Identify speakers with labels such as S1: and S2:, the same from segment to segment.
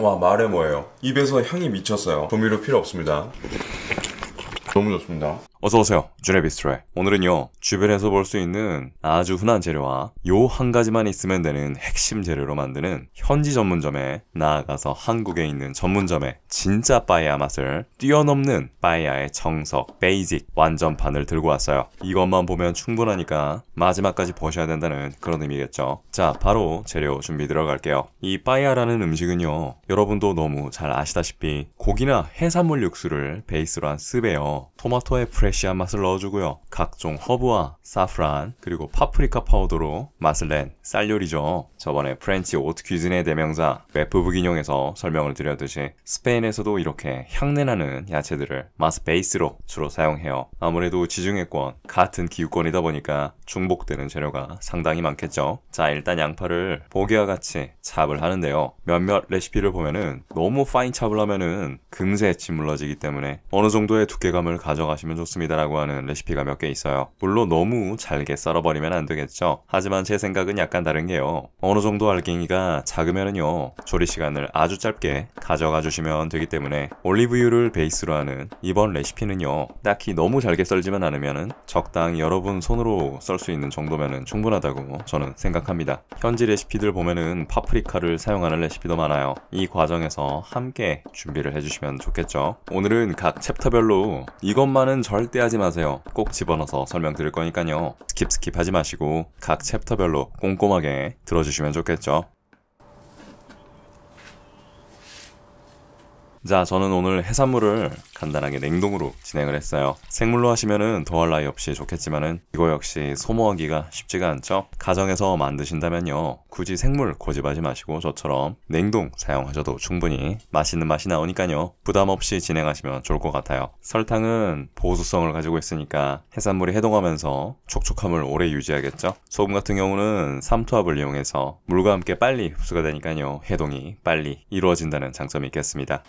S1: 와 말해 뭐예요 입에서 향이 미쳤어요 조미료 필요 없습니다 너무 좋습니다 어서오세요. 주레비스트레. 오늘은요, 주변에서 볼 수 있는 아주 흔한 재료와 요 한 가지만 있으면 되는 핵심 재료로 만드는 현지 전문점에 나아가서 한국에 있는 전문점의 진짜 빠이야 맛을 뛰어넘는 빠이야의 정석, 베이직, 완전판을 들고 왔어요. 이것만 보면 충분하니까 마지막까지 보셔야 된다는 그런 의미겠죠. 자, 바로 재료 준비 들어갈게요. 이 빠이야라는 음식은요, 여러분도 너무 잘 아시다시피 고기나 해산물 육수를 베이스로 한 스베요. 토마토의 프레 프레쉬한 맛을 넣어주고요. 각종 허브와 사프란 그리고 파프리카 파우더로 맛을 낸 쌀요리죠. 저번에 프렌치 오트 퀴즈의 대명사 웨부 부기뇽에서 설명을 드렸듯이 스페인에서도 이렇게 향내나는 야채들을 맛 베이스로 주로 사용해요. 아무래도 지중해권 같은 기후권이다 보니까 중복되는 재료가 상당히 많겠죠. 자 일단 양파를 보기와 같이 찹을 하는데요. 몇몇 레시피를 보면은 너무 파인 찹을 하면은 금세 짓물러지기 때문에 어느 정도의 두께감을 가져가시면 좋습니다. 좋습니다라고 하는 레시피가 몇 개 있어요. 물론 너무 잘게 썰어버리면 안 되겠죠. 하지만 제 생각은 약간 다른 게요. 어느 정도 알갱이가 작으면요 조리 시간을 아주 짧게 가져가 주시면 되기 때문에 올리브유를 베이스로 하는 이번 레시피는요. 딱히 너무 잘게 썰지만 않으면 적당히 여러분 손으로 썰 수 있는 정도면 충분하다고 저는 생각합니다. 현지 레시피들 보면은 파프리카를 사용하는 레시피도 많아요. 이 과정에서 함께 준비를 해주시면 좋겠죠. 오늘은 각 챕터별로 이것만은 절대 절대 하지 마세요. 꼭 집어넣어서 설명드릴 거니까요. 스킵 스킵 하지 마시고 각 챕터별로 꼼꼼하게 들어주시면 좋겠죠. 자, 저는 오늘 해산물을 간단하게 냉동으로 진행을 했어요. 생물로 하시면은 더할 나위 없이 좋겠지만은 이거 역시 소모하기가 쉽지가 않죠. 가정에서 만드신다면요. 굳이 생물 고집하지 마시고 저처럼 냉동 사용하셔도 충분히 맛있는 맛이 나오니까요. 부담 없이 진행하시면 좋을 것 같아요. 설탕은 보수성을 가지고 있으니까 해산물이 해동하면서 촉촉함을 오래 유지하겠죠. 소금 같은 경우는 삼투압을 이용해서 물과 함께 빨리 흡수가 되니까요. 해동이 빨리 이루어진다는 장점이 있겠습니다.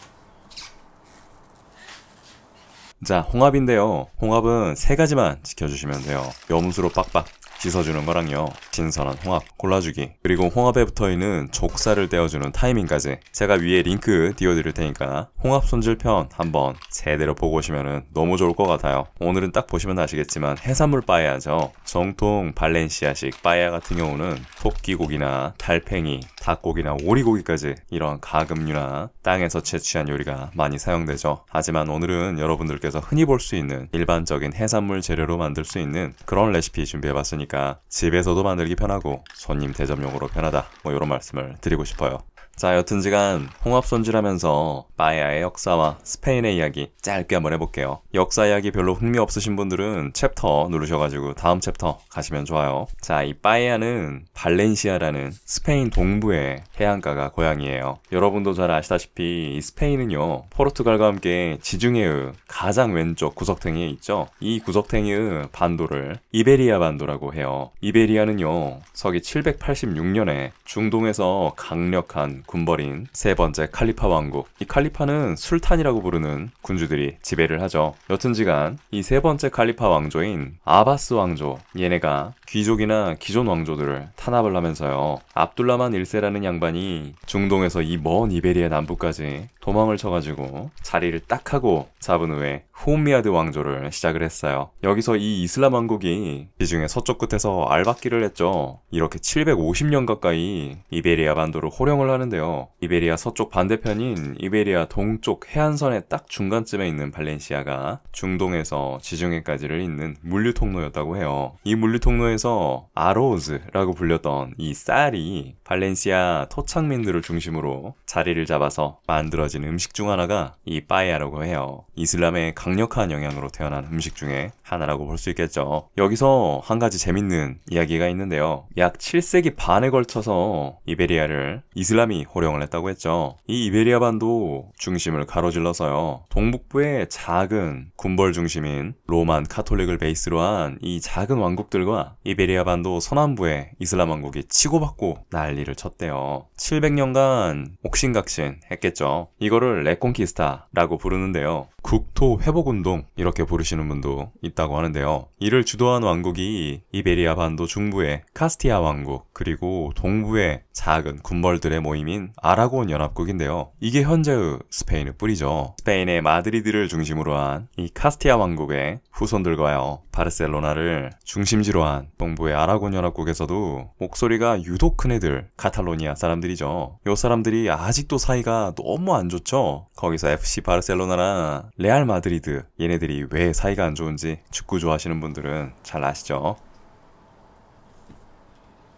S1: 자, 홍합인데요. 홍합은 세 가지만 지켜주시면 돼요. 염수로 빡빡 씻어주는 거랑요. 진 선한 홍합 골라주기 그리고 홍합에 붙어있는 족살를 떼어주는 타이밍까지 제가 위에 링크 띄워드릴 테니까 홍합 손질편 한번 제대로 보고 오시면 너무 좋을 것 같아요 오늘은 딱 보시면 아시겠지만 해산물 빠야죠 정통 발렌시아식 빠야 같은 경우는 토끼고기나 달팽이 닭고기나 오리고기까지 이런 가금류나 땅에서 채취한 요리가 많이 사용되죠 하지만 오늘은 여러분들께서 흔히 볼 수 있는 일반적인 해산물 재료로 만들 수 있는 그런 레시피 준비해봤으니까 집에서도 만들 만들기 편하고 손님 대접용으로 편하다 뭐 이런 말씀을 드리고 싶어요. 자, 여튼지간 홍합손질하면서 마야의 역사와 스페인의 이야기 짧게 한번 해볼게요. 역사 이야기 별로 흥미 없으신 분들은 챕터 누르셔가지고 다음 챕터 가시면 좋아요. 자, 이바에야는 발렌시아라는 스페인 동부의 해안가가 고향이에요. 여러분도 잘 아시다시피 이 스페인은요, 포르투갈과 함께 지중해의 가장 왼쪽 구석탱이에 있죠. 이 구석탱이의 반도를 이베리아 반도라고 해요. 이베리아는요, 서기 786년에 중동에서 강력한 군벌인 세 번째 칼리파 왕국. 이 칼리파는 술탄이라고 부르는 군주들이 지배를 하죠. 여튼지간 이 세 번째 칼리파 왕조인 아바스 왕조 얘네가 귀족이나 기존 왕조들을 탄압을 하면서요. 압둘라만 1세라는 양반이 중동에서 이 먼 이베리아 남부까지 도망을 쳐가지고 자리를 딱 하고 잡은 후에 호미아드 왕조를 시작을 했어요. 여기서 이 이슬람 왕국이 지중해 서쪽 끝에서 알박기를 했죠. 이렇게 750년 가까이 이베리아 반도를 호령을 하는데요. 이베리아 서쪽 반대편인 이베리아 동쪽 해안선의 딱 중간쯤에 있는 발렌시아가 중동에서 지중해까지를 잇는 물류 통로였다고 해요. 이 물류 통로에서 아로즈라고 불렸던 이 쌀이 발렌시아 토착민들을 중심으로 자리를 잡아서 만들어진 만들진 음식 중 하나가 이 빠에야라고 해요. 이슬람의 강력한 영향으로 태어난 음식 중에 하나라고 볼 수 있겠죠. 여기서 한 가지 재밌는 이야기가 있는데요. 약 7세기 반에 걸쳐서 이베리아를 이슬람이 호령을 했다고 했죠. 이 이베리아 반도 중심을 가로질러서요. 동북부의 작은 군벌 중심인 로만 카톨릭을 베이스로 한 이 작은 왕국들과 이베리아 반도 서남부의 이슬람 왕국이 치고받고 난리를 쳤대요. 700년간 옥신각신 했겠죠. 이거를 레콘키스타라고 부르는데요. 국토 회복운동 이렇게 부르시는 분도 있다 있다고 하는데요. 이를 주도한 왕국이 이베리아 반도 중부의 카스티아 왕국, 그리고 동부의 작은 군벌들의 모임인 아라곤 연합국인데요. 이게 현재의 스페인의 뿌리죠. 스페인의 마드리드를 중심으로 한 이 카스티아 왕국의 후손들과요. 바르셀로나를 중심지로 한 동부의 아라곤 연합국에서도 목소리가 유독 큰 애들 카탈로니아 사람들이죠. 요 사람들이 아직도 사이가 너무 안 좋죠. 거기서 FC 바르셀로나나 레알 마드리드 얘네들이 왜 사이가 안 좋은지 축구 좋아하시는 분들은 잘 아시죠.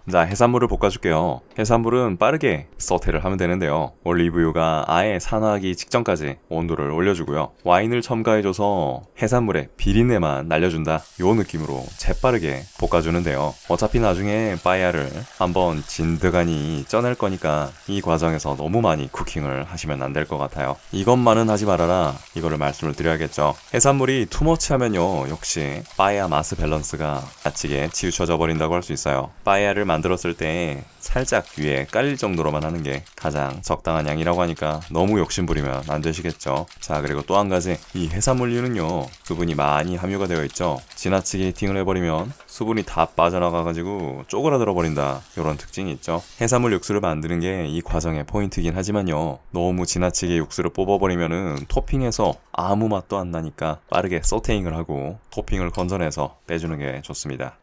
S1: 자 해산물을 볶아줄게요 해산물은 빠르게 서태를 하면 되는데요 올리브유가 아예 산화하기 직전까지 온도를 올려주고요 와인을 첨가해줘서 해산물의 비린내만 날려준다 요 느낌으로 재빠르게 볶아주는데요 어차피 나중에 빠야를 한번 진드간이 쪄낼 거니까 이 과정에서 너무 많이 쿠킹을 하시면 안 될 것 같아요 이것만은 하지 말아라 이거를 말씀을 드려야겠죠 해산물이 투머치하면요 역시 빠야 마스 밸런스가 아치게 치우쳐져 버린다고 할 수 있어요 빠야를 만들었을 때 살짝 위에 깔릴 정도로만 하는 게 가장 적당한 양이라고 하니까 너무 욕심부리면 안 되시겠죠. 자 그리고 또 한 가지 이 해산물류는요 수분이 많이 함유가 되어 있죠. 지나치게 히팅을 해버리면 수분이 다 빠져나가가지고 쪼그라들어 버린다 이런 특징이 있죠. 해산물 육수를 만드는 게 이 과정의 포인트긴 하지만요 너무 지나치게 육수를 뽑아버리면은 토핑해서 아무 맛도 안 나니까 빠르게 서테잉을 하고 토핑을 건져내서 빼주는 게 좋습니다.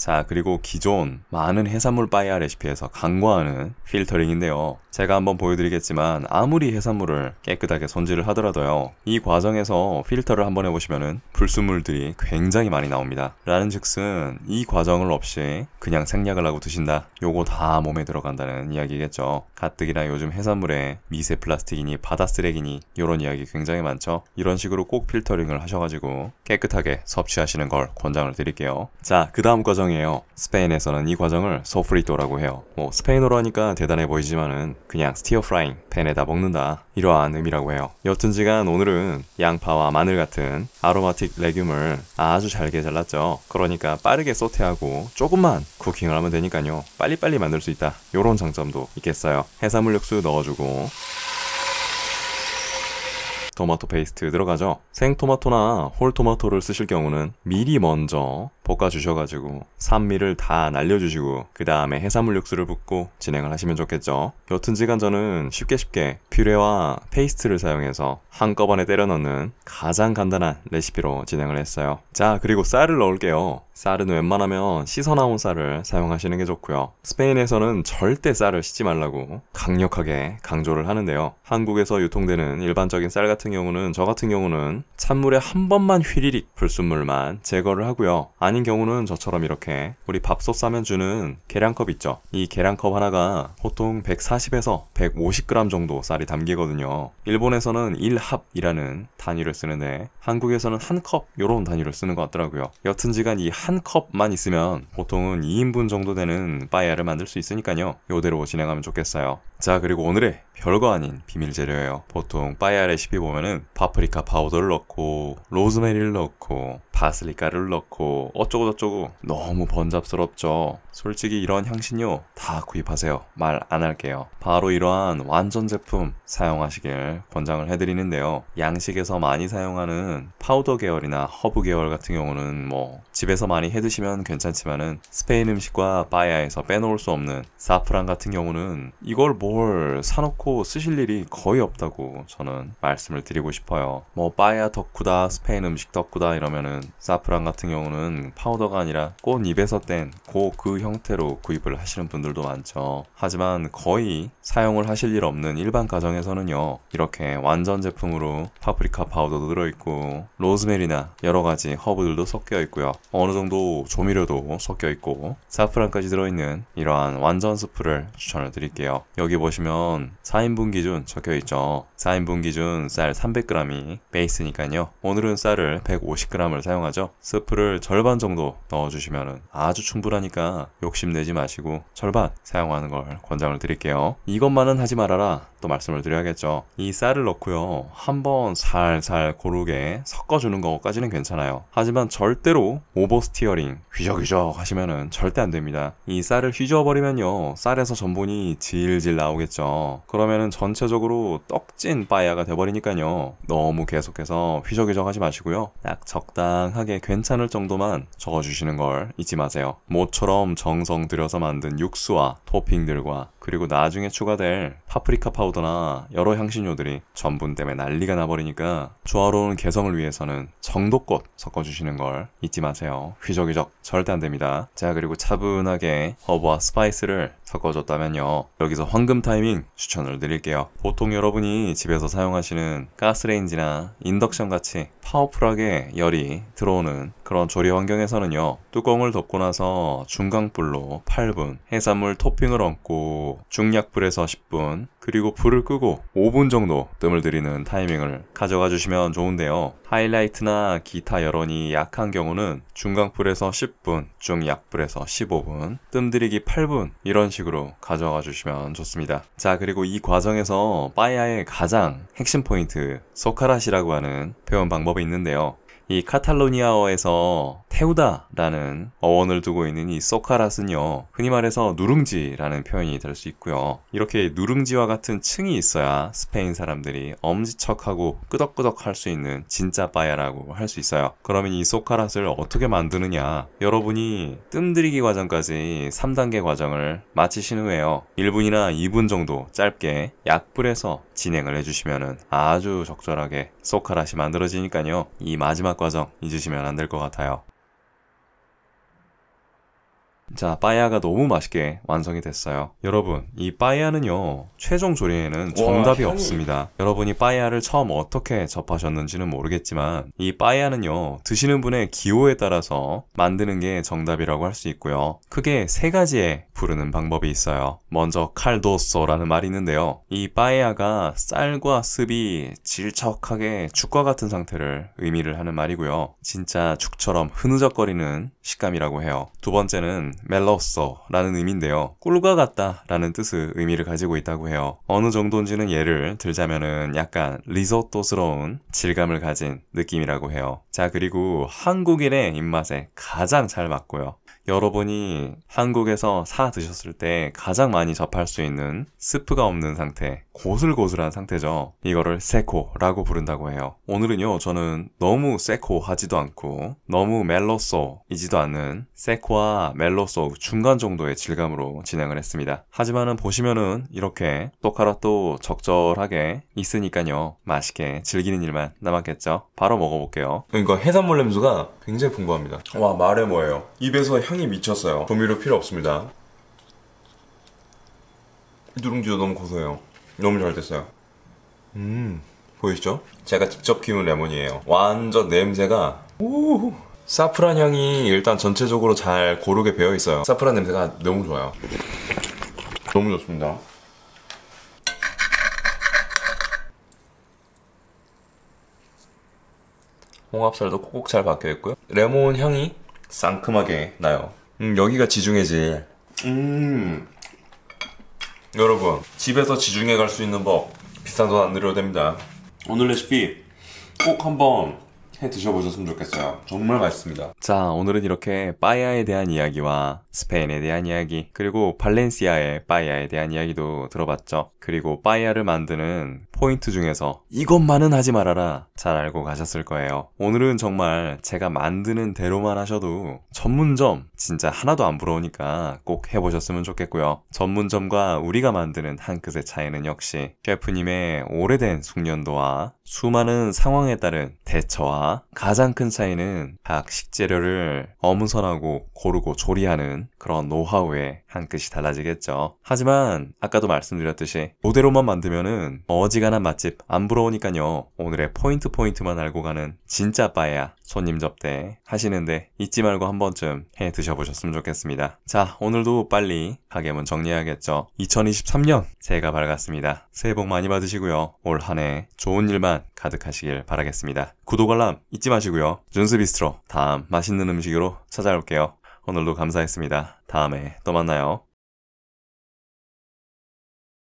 S1: 자, 그리고 기존 많은 해산물 바이아 레시피에서 간과하는 필터링인데요. 제가 한번 보여드리겠지만 아무리 해산물을 깨끗하게 손질을 하더라도요. 이 과정에서 필터를 한번 해보시면은 불순물들이 굉장히 많이 나옵니다. 라는 즉슨 이 과정을 없이 그냥 생략을 하고 드신다. 요거 다 몸에 들어간다는 이야기겠죠. 가뜩이나 요즘 해산물에 미세 플라스틱이니 바다 쓰레기니 요런 이야기 굉장히 많죠. 이런 식으로 꼭 필터링을 하셔가지고 깨끗하게 섭취하시는 걸 권장을 드릴게요. 자, 그 다음 과정 과정이요 스페인에서는 이 과정을 소프리토라고 해요. 뭐 스페인어로 하니까 대단해 보이지만은 그냥 스티어 프라잉, 팬에다 먹는다 이러한 의미라고 해요. 여튼지간 오늘은 양파와 마늘 같은 아로마틱 레귤을 아주 잘게 잘랐죠. 그러니까 빠르게 소테하고 조금만 쿠킹을 하면 되니까요. 빨리빨리 만들 수 있다. 요런 장점도 있겠어요. 해산물 육수 넣어주고 토마토 페이스트 들어가죠. 생토마토나 홀토마토를 쓰실 경우는 미리 먼저 볶아주셔가지고 산미를 다 날려주시고 그 다음에 해산물 육수를 붓고 진행을 하시면 좋겠죠 여튼지간 저는 쉽게 쉽게 퓨레와 페이스트를 사용해서 한꺼번에 때려 넣는 가장 간단한 레시피로 진행을 했어요 자 그리고 쌀을 넣을게요 쌀은 웬만하면 씻어 나온 쌀을 사용하시는 게 좋고요 스페인에서는 절대 쌀을 씻지 말라고 강력하게 강조를 하는데요 한국에서 유통되는 일반적인 쌀 같은 경우는 저 같은 경우는 찬물에 한 번만 휘리릭 불순물만 제거를 하고요 아닌 경우는 저처럼 이렇게 우리 밥솥 싸면 주는 계량컵 있죠 이 계량컵 하나가 보통 140에서 150g 정도 쌀이 담기거든요 일본에서는 1합이라는 단위를 쓰는데 한국에서는 한 컵 요런 단위를 쓰는 것 같더라고요 여튼지간 이 한 컵만 있으면 보통은 2인분 정도 되는 빠야를 만들 수 있으니까요 요대로 진행하면 좋겠어요 자 그리고 오늘의 별거 아닌 비밀 재료예요. 보통 빠이아 레시피 보면은 파프리카 파우더를 넣고 로즈메리를 넣고 바슬리카를 넣고 어쩌고저쩌고 너무 번잡스럽죠. 솔직히 이런 향신료 다 구입하세요. 말 안 할게요. 바로 이러한 완전 제품 사용하시길 권장을 해드리는데요. 양식에서 많이 사용하는 파우더 계열이나 허브 계열 같은 경우는 뭐 집에서 많이 해드시면 괜찮지만은 스페인 음식과 바야에서 빼놓을 수 없는 사프랑 같은 경우는 이걸 뭘 사놓고 쓰실 일이 거의 없다고 저는 말씀을 드리고 싶어요. 뭐 바야 덕후다, 스페인 음식 덕후다 이러면은 사프랑 같은 경우는 파우더가 아니라 꽃 입에서 뗀 고 그 형 형태로 구입을 하시는 분들도 많죠. 하지만 거의 사용을 하실 일 없는 일반 가정에서는요. 이렇게 완전 제품으로 파프리카 파우더도 들어있고 로즈메리나 여러가지 허브들도 섞여 있고요. 어느정도 조미료도 섞여 있고 사프란까지 들어있는 이러한 완전 수프를 추천을 드릴게요. 여기 보시면 4인분 기준 적혀있죠. 4인분 기준 쌀 300g이 베이스니까요. 오늘은 쌀을 150g을 사용하죠. 수프를 절반 정도 넣어주시면 아주 충분하니까 욕심내지 마시고 절반 사용하는 걸 권장을 드릴게요. 이것만은 하지 말아라. 또 말씀을 드려야겠죠. 이 쌀을 넣고요. 한번 살살 고르게 섞어주는 것까지는 괜찮아요. 하지만 절대로 오버스티어링, 휘적휘적 하시면은 절대 안 됩니다. 이 쌀을 휘저어버리면요. 쌀에서 전분이 질질 나오겠죠. 그러면은 전체적으로 떡진 빠야가 돼버리니까요. 너무 계속해서 휘적휘적 하지 마시고요. 약 적당하게 괜찮을 정도만 적어주시는걸 잊지 마세요. 모처럼 정성 들여서 만든 육수와 토핑들과 그리고 나중에 추가될 파프리카 파우더 파우더나 여러 향신료들이 전분 때문에 난리가 나버리니까 조화로운 개성을 위해서는 정도껏 섞어주시는 걸 잊지 마세요. 휘적휘적 절대 안 됩니다. 자 그리고 차분하게 허브와 스파이스를 섞어줬다면요. 여기서 황금 타이밍 추천을 드릴게요. 보통 여러분이 집에서 사용하시는 가스레인지나 인덕션 같이 파워풀하게 열이 들어오는 그런 조리 환경에서는요 뚜껑을 덮고 나서 중강불로 8분 해산물 토핑을 얹고 중약불에서 10분 그리고 불을 끄고 5분 정도 뜸을 들이는 타이밍을 가져가 주시면 좋은데요 하이라이트나 기타 여론이 약한 경우는 중강불에서 10분 중약불에서 15분 뜸 들이기 8분 이런 식으로 가져가 주시면 좋습니다 자 그리고 이 과정에서 빠이아의 가장 핵심 포인트 소카라시라고 하는 표현 방법이 있는데요 이 카탈로니아어에서 태우다라는 어원을 두고 있는 이 소카라스는요, 흔히 말해서 누룽지라는 표현이 될 수 있고요. 이렇게 누룽지와 같은 층이 있어야 스페인 사람들이 엄지척하고 끄덕끄덕 할 수 있는 진짜 빠야라고 할 수 있어요. 그러면 이 소카라스를 어떻게 만드느냐? 여러분이 뜸들이기 과정까지 3단계 과정을 마치신 후에요. 1분이나 2분 정도 짧게 약불에서 진행을 해주시면 아주 적절하게 소카라시 만들어지니까요. 이 마지막 과정 잊으시면 안 될 것 같아요. 자, 빠야가 너무 맛있게 완성이 됐어요. 여러분, 이 빠야는요, 최종 조리에는 정답이 와, 없습니다. 여러분이 빠야를 처음 어떻게 접하셨는지는 모르겠지만, 이 빠야는요, 드시는 분의 기호에 따라서 만드는 게 정답이라고 할 수 있고요. 크게 세 가지의 부르는 방법이 있어요. 먼저 칼도소라는 말이 있는데요. 이 빠야가 쌀과 습이 질척하게 죽과 같은 상태를 의미를 하는 말이고요. 진짜 죽처럼 흐느적거리는 식감이라고 해요. 두 번째는 멜로서라는 의미인데요. 꿀과 같다라는 뜻의 의미를 가지고 있다고 해요. 어느 정도인지는 예를 들자면은 약간 리조또스러운 질감을 가진 느낌이라고 해요. 자 그리고 한국인의 입맛에 가장 잘 맞고요. 여러분이 한국에서 사 드셨을 때 가장 많이 접할 수 있는 스프가 없는 상태, 고슬고슬한 상태죠. 이거를 세코라고 부른다고 해요. 오늘은요, 저는 너무 세코하지도 않고 너무 멜로소이지도 않는 세코와 멜로소 중간 정도의 질감으로 진행을 했습니다. 하지만은 보시면은 이렇게 똑카라또 적절하게 있으니까요. 맛있게 즐기는 일만 남았겠죠. 바로 먹어볼게요. 그러니까 해산물 냄새가 굉장히 풍부합니다. 와 말해 뭐예요. 입에서 향이 미쳤어요. 조미료 필요 없습니다. 누룽지도 너무 고소해요. 너무 잘 됐어요. 음 보이시죠? 제가 직접 키운 레몬이에요. 완전 냄새가 오 사프란 향이 일단 전체적으로 잘 고르게 배어 있어요. 사프란 냄새가 너무 좋아요. 너무 좋습니다. 홍합살도 콕콕 잘 박혀 있고요. 레몬 향이 상큼하게 나요. 음, 여기가 지중해질. 음. 여러분, 집에서 지중해 갈 수 있는 법. 비싼 돈 안 들여도 됩니다. 오늘 레시피 꼭 한번 해 드셔보셨으면 좋겠어요. 정말 맛있습니다. 자, 오늘은 이렇게 빠야에 대한 이야기와 스페인에 대한 이야기, 그리고 발렌시아의 빠야에 대한 이야기도 들어봤죠. 그리고 빠야를 만드는 포인트 중에서 이것만은 하지 말아라 잘 알고 가셨을 거예요. 오늘은 정말 제가 만드는 대로만 하셔도 전문점 진짜 하나도 안 부러우니까 꼭 해보셨으면 좋겠고요. 전문점과 우리가 만드는 한 끗의 차이는 역시 셰프님의 오래된 숙련도와 수많은 상황에 따른 대처와 가장 큰 차이는 각 식재료를 어무선하고 고르고 조리하는 그런 노하우의 한 끗이 달라지겠죠. 하지만 아까도 말씀드렸듯이 모대로만 만들면은 어지간한 맛집 안 부러우니까요. 오늘의 포인트 포인트만 알고 가는 진짜 빠야 손님 접대 하시는데 잊지 말고 한 번쯤 해 드셔보셨으면 좋겠습니다. 자, 오늘도 빨리 가게문 정리해야겠죠. 2023년 새해가 밝았습니다. 새해 복 많이 받으시고요. 올 한 해 좋은 일만 가득하시길 바라겠습니다. 구독 알람 잊지 마시고요. 준스 비스트로 다음 맛있는 음식으로 찾아올게요. 오늘도 감사했습니다. 다음에 또 만나요.